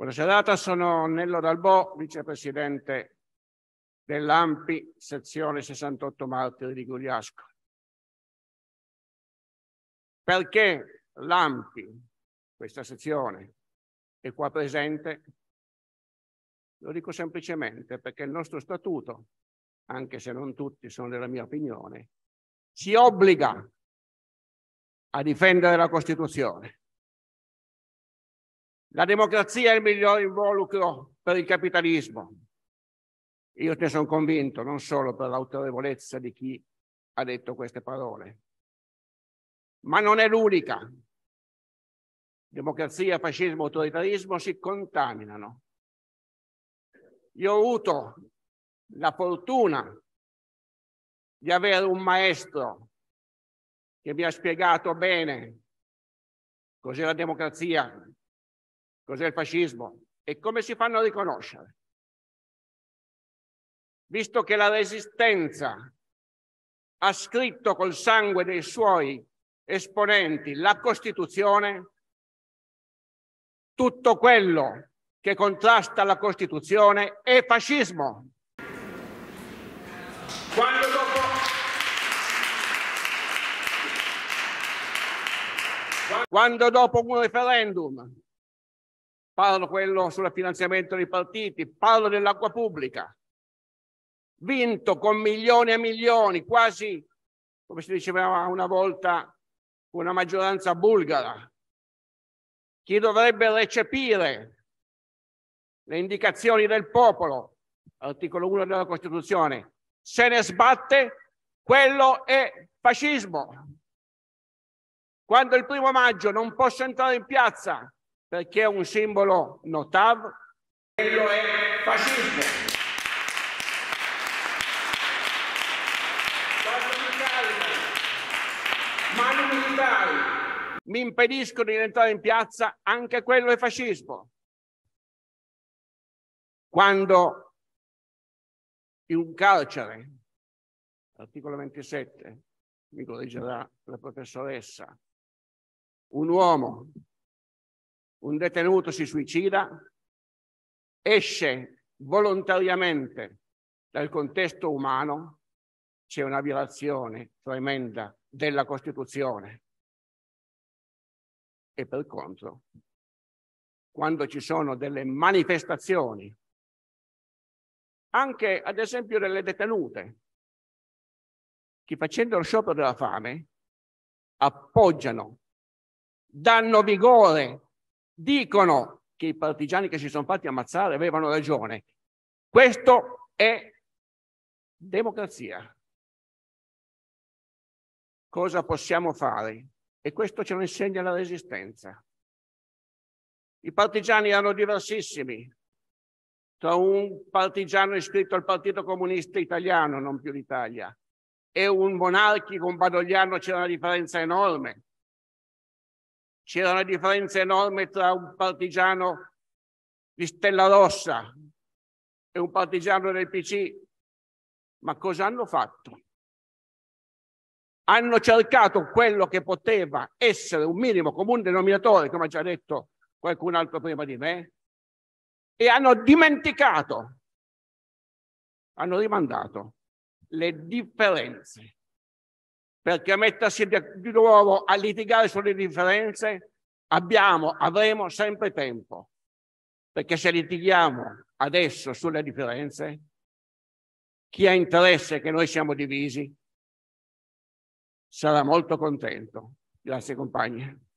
Buona serata, sono Nello Dalbò, vicepresidente dell'AMPI, sezione 68 Martiri di Gugliasco. Perché l'AMPI, questa sezione, è qua presente? Lo dico semplicemente perché il nostro statuto, anche se non tutti sono della mia opinione, ci obbliga a difendere la Costituzione. La democrazia è il miglior involucro per il capitalismo. Io ne sono convinto, non solo per l'autorevolezza di chi ha detto queste parole, ma non è l'unica. Democrazia, fascismo, autoritarismo si contaminano. Io ho avuto la fortuna di avere un maestro che mi ha spiegato bene cos'è la democrazia, cos'è il fascismo e come si fanno a riconoscere. Visto che la resistenza ha scritto col sangue dei suoi esponenti la Costituzione, tutto quello che contrasta la Costituzione è fascismo. Quando dopo... Quando dopo un referendum parlo quello sul finanziamento dei partiti, parlo dell'acqua pubblica. Vinto con milioni e milioni, quasi come si diceva una volta una maggioranza bulgara. Chi dovrebbe recepire le indicazioni del popolo, articolo 1 della Costituzione, se ne sbatte, quello è fascismo. Quando il primo maggio non posso entrare in piazza perché è un simbolo notavo. Quello è fascismo. Mano militari Mi impediscono di entrare in piazza, anche quello è fascismo. Quando in un carcere, articolo 27, mi correggerà la professoressa, un uomo un detenuto si suicida, esce volontariamente dal contesto umano, c'è una violazione tremenda della Costituzione. E per contro, quando ci sono delle manifestazioni, anche ad esempio delle detenute, che facendo lo sciopero della fame appoggiano, danno vigore dicono che i partigiani che si sono fatti ammazzare avevano ragione. Questo è democrazia. Cosa possiamo fare? E questo ce lo insegna la resistenza. I partigiani erano diversissimi. Tra un partigiano iscritto al Partito Comunista Italiano, non più l'Italia, e un monarchico, un badogliano, c'era una differenza enorme. C'era una differenza enorme tra un partigiano di Stella Rossa e un partigiano del PC. Ma cosa hanno fatto? Hanno cercato quello che poteva essere un minimo comune denominatore, come ha già detto qualcun altro prima di me, e hanno dimenticato, hanno rimandato le differenze perché mettersi di nuovo a litigare sulle differenze abbiamo, avremo sempre tempo, perché se litighiamo adesso sulle differenze, chi ha interesse che noi siamo divisi sarà molto contento. Grazie compagni.